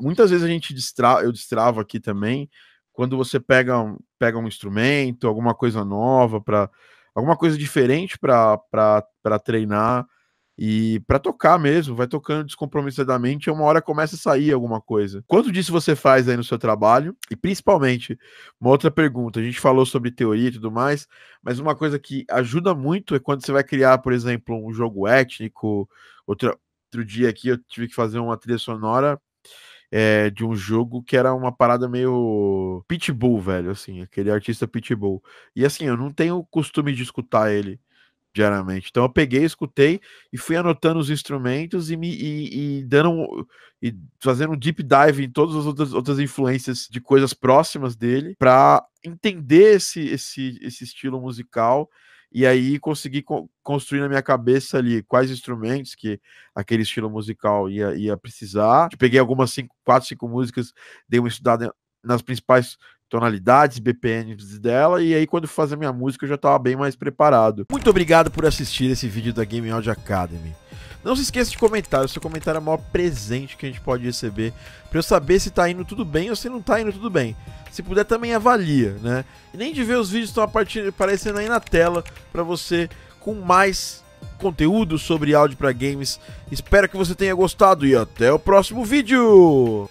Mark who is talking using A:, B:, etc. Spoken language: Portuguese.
A: Muitas vezes a gente destra... eu destravo aqui também, quando você pega um, pega um instrumento, alguma coisa nova, para alguma coisa diferente para treinar e para tocar mesmo, vai tocando descompromissadamente, e uma hora começa a sair alguma coisa. Quanto disso você faz aí no seu trabalho? E principalmente, uma outra pergunta, a gente falou sobre teoria e tudo mais, mas uma coisa que ajuda muito é quando você vai criar, por exemplo, um jogo étnico, outra, outro dia aqui eu tive que fazer uma trilha sonora é, de um jogo que era uma parada meio pitbull, velho, assim, aquele artista pitbull. E assim, eu não tenho costume de escutar ele diariamente. Então eu peguei, escutei e fui anotando os instrumentos e me e, e dando um, e fazendo um deep dive em todas as outras, outras influências de coisas próximas dele para entender esse, esse, esse estilo musical e aí consegui co construir na minha cabeça ali quais instrumentos que aquele estilo musical ia, ia precisar. Eu peguei algumas cinco, quatro, cinco músicas, dei uma estudada nas principais tonalidades, BPNs dela, e aí quando fazer minha música eu já estava bem mais preparado. Muito obrigado por assistir esse vídeo da Game Audio Academy. Não se esqueça de comentar, o seu comentário é o maior presente que a gente pode receber para eu saber se tá indo tudo bem ou se não tá indo tudo bem. Se puder também avalia, né? E nem de ver os vídeos estão aparecendo aí na tela para você com mais conteúdo sobre áudio para games. Espero que você tenha gostado e até o próximo vídeo.